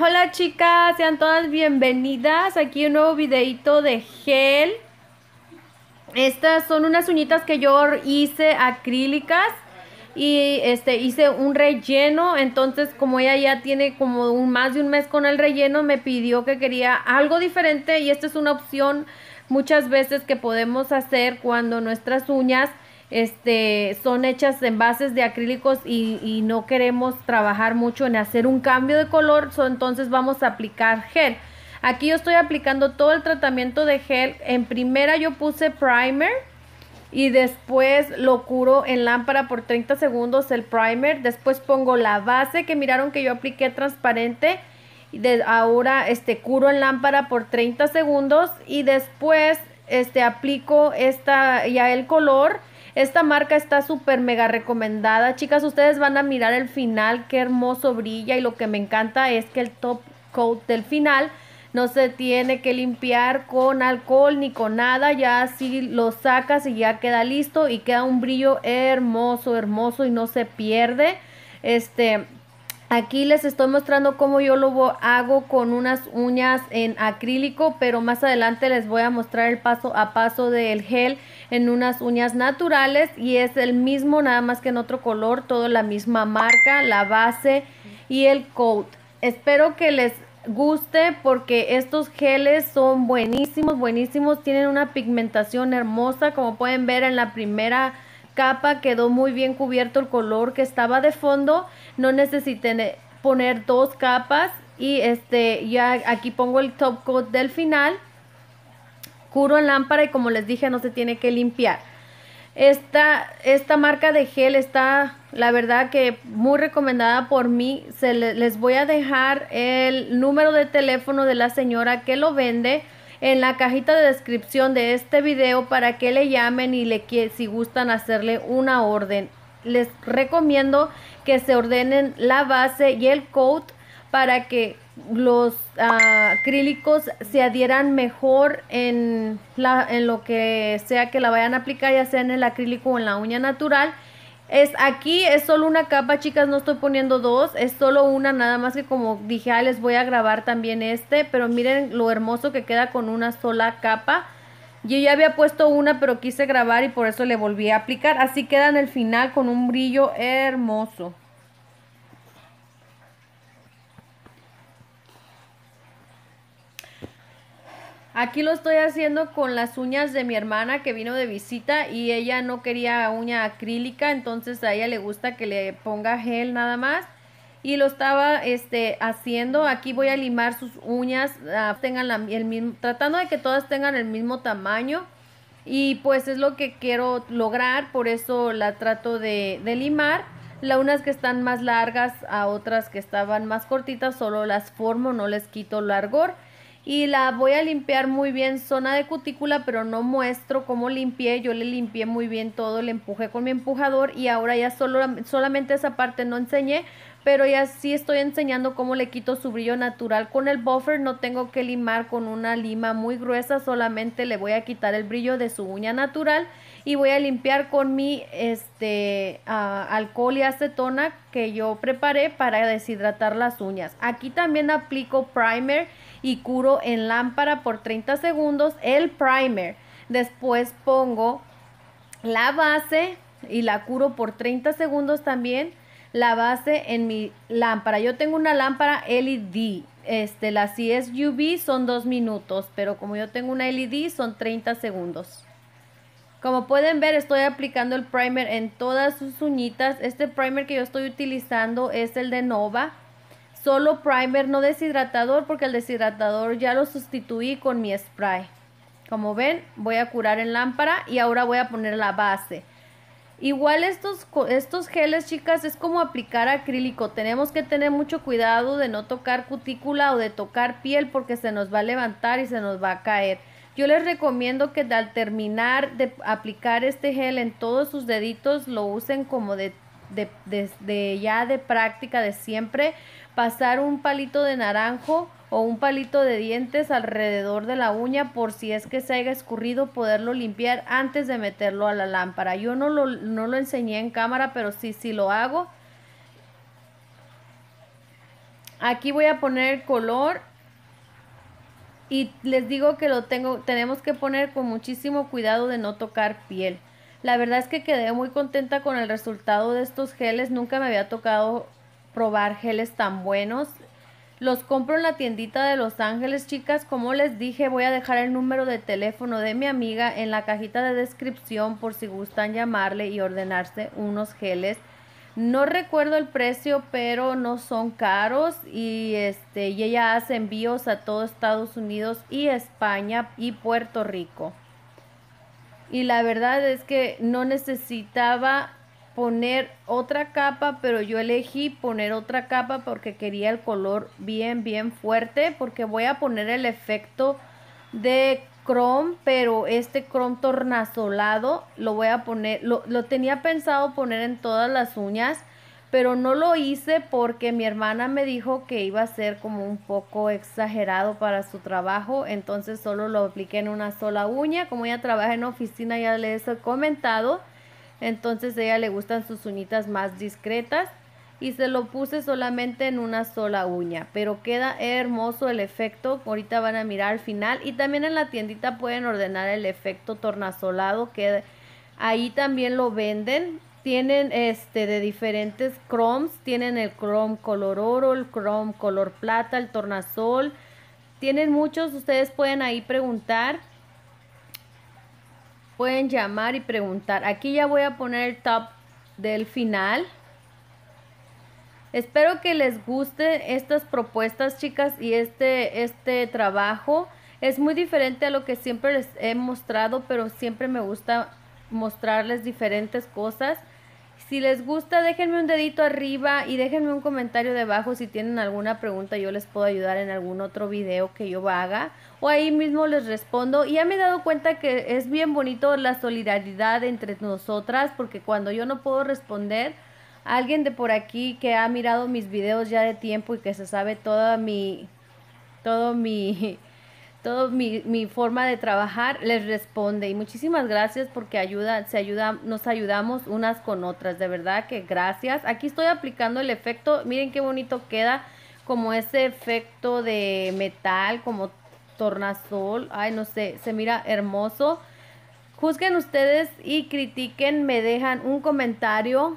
Hola chicas, sean todas bienvenidas. Aquí un nuevo videito de gel. Estas son unas uñitas que yo hice acrílicas y este hice un relleno. Entonces, como ella ya tiene como un, más de un mes con el relleno, me pidió que quería algo diferente y esta es una opción muchas veces que podemos hacer cuando nuestras uñas este, son hechas en bases de acrílicos y, no queremos trabajar mucho en hacer un cambio de color, entonces vamos a aplicar gel. Aquí yo estoy aplicando todo el tratamiento de gel. En primera yo puse primer y después lo curo en lámpara por 30 segundos el primer. Después pongo la base que miraron que yo apliqué transparente. De, ahora este curo en lámpara por 30 segundos y después este aplico esta ya el color esta marca está súper mega recomendada. Chicas, ustedes van a mirar el final, qué hermoso brilla. Y lo que me encanta es que el top coat del final no se tiene que limpiar con alcohol ni con nada. Ya así lo sacas y ya queda listo y queda un brillo hermoso, hermoso y no se pierde. Este, Aquí les estoy mostrando cómo yo lo hago con unas uñas en acrílico, pero más adelante les voy a mostrar el paso a paso del gel en unas uñas naturales y es el mismo, nada más que en otro color, todo la misma marca, la base y el coat. Espero que les guste porque estos geles son buenísimos, buenísimos, tienen una pigmentación hermosa, como pueden ver en la primera capa quedó muy bien cubierto el color que estaba de fondo. No necesité poner dos capas y este ya aquí pongo el top coat del final. Curo en lámpara y como les dije no se tiene que limpiar. Esta, esta marca de gel está la verdad que muy recomendada por mí. Se les voy a dejar el número de teléfono de la señora que lo vende en la cajita de descripción de este video para que le llamen y le si gustan hacerle una orden. Les recomiendo que se ordenen la base y el coat para que los ah, acrílicos se adhieran mejor en, en lo que sea que la vayan a aplicar, ya sea en el acrílico o en la uña natural. Es aquí, es solo una capa, chicas, no estoy poniendo dos, es solo una, nada más que como dije, ah, les voy a grabar también este, pero miren lo hermoso que queda con una sola capa. Yo ya había puesto una, pero quise grabar y por eso le volví a aplicar. Así queda en el final con un brillo hermoso. Aquí lo estoy haciendo con las uñas de mi hermana que vino de visita y ella no quería uña acrílica, entonces a ella le gusta que le ponga gel nada más. Y lo estaba este, haciendo, aquí voy a limar sus uñas, ah, tratando de que todas tengan el mismo tamaño. Y pues es lo que quiero lograr, por eso la trato de, limar. las unas que están más largas a otras que estaban más cortitas, solo las formo, no les quito largor y la voy a limpiar muy bien zona de cutícula, pero no muestro cómo limpié, yo le limpié muy bien todo, le empujé con mi empujador y ahora ya solamente esa parte no enseñé, pero ya sí estoy enseñando cómo le quito su brillo natural con el buffer, no tengo que limar con una lima muy gruesa, solamente le voy a quitar el brillo de su uña natural y voy a limpiar con mi este ah, alcohol y acetona que yo preparé para deshidratar las uñas. Aquí también aplico primer y curo en lámpara por 30 segundos el primer. Después pongo la base y la curo por 30 segundos también la base en mi lámpara. Yo tengo una lámpara LED. Este, la si son 2 minutos, pero como yo tengo una LED son 30 segundos. Como pueden ver, estoy aplicando el primer en todas sus uñitas. Este primer que yo estoy utilizando es el de Nova. Solo primer, no deshidratador, porque el deshidratador ya lo sustituí con mi spray. Como ven, voy a curar en lámpara y ahora voy a poner la base. Igual estos, estos geles, chicas, es como aplicar acrílico. Tenemos que tener mucho cuidado de no tocar cutícula o de tocar piel porque se nos va a levantar y se nos va a caer. Yo les recomiendo que al terminar de aplicar este gel en todos sus deditos lo usen como de de, ya de práctica de siempre, pasar un palito de naranjo o un palito de dientes alrededor de la uña por si es que se haya escurrido poderlo limpiar antes de meterlo a la lámpara. Yo no lo, no lo enseñé en cámara, pero sí, sí lo hago. Aquí voy a poner el color y les digo que lo tengo, tenemos que poner con muchísimo cuidado de no tocar piel. La verdad es que quedé muy contenta con el resultado de estos geles. Nunca me había tocado probar geles tan buenos. Los compro en la tiendita de Los Ángeles, chicas. Como les dije, voy a dejar el número de teléfono de mi amiga en la cajita de descripción por si gustan llamarle y ordenarse unos geles. No recuerdo el precio, pero no son caros y este y ella hace envíos a todo Estados Unidos y España y Puerto Rico y la verdad es que no necesitaba poner otra capa, pero yo elegí poner otra capa porque quería el color bien, bien fuerte, porque voy a poner el efecto de chrome, pero este chrome tornasolado lo voy a poner, lo, lo tenía pensado poner en todas las uñas, pero no lo hice porque mi hermana me dijo que iba a ser como un poco exagerado para su trabajo, entonces solo lo apliqué en una sola uña, como ella trabaja en oficina ya les he comentado, entonces a ella le gustan sus uñitas más discretas y se lo puse solamente en una sola uña, pero queda hermoso el efecto, ahorita van a mirar al final y también en la tiendita pueden ordenar el efecto tornasolado que ahí también lo venden tienen este de diferentes croms, tienen el crom color oro, el crom color plata, el tornasol, tienen muchos, ustedes pueden ahí preguntar, pueden llamar y preguntar. Aquí ya voy a poner el top del final. Espero que les gusten estas propuestas, chicas, y este, este trabajo. Es muy diferente a lo que siempre les he mostrado, pero siempre me gusta mostrarles diferentes cosas. Si les gusta, déjenme un dedito arriba y déjenme un comentario debajo si tienen alguna pregunta. Yo les puedo ayudar en algún otro video que yo haga o ahí mismo les respondo. Y ya me he dado cuenta que es bien bonito la solidaridad entre nosotras porque cuando yo no puedo responder, alguien de por aquí que ha mirado mis videos ya de tiempo y que se sabe toda mi todo mi todo mi, forma de trabajar les responde. Y muchísimas gracias porque se nos ayudamos unas con otras. De verdad que gracias. Aquí estoy aplicando el efecto. Miren qué bonito queda. Como ese efecto de metal, como tornasol. Ay, no sé, se mira hermoso. Juzguen ustedes y critiquen. Me dejan un comentario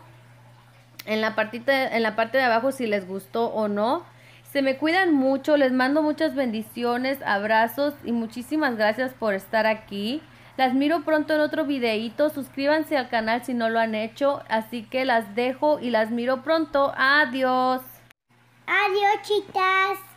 en la, partita, en la parte de abajo si les gustó o no. Se me cuidan mucho, les mando muchas bendiciones, abrazos y muchísimas gracias por estar aquí. Las miro pronto en otro videíto, suscríbanse al canal si no lo han hecho, así que las dejo y las miro pronto. Adiós. Adiós, chicas.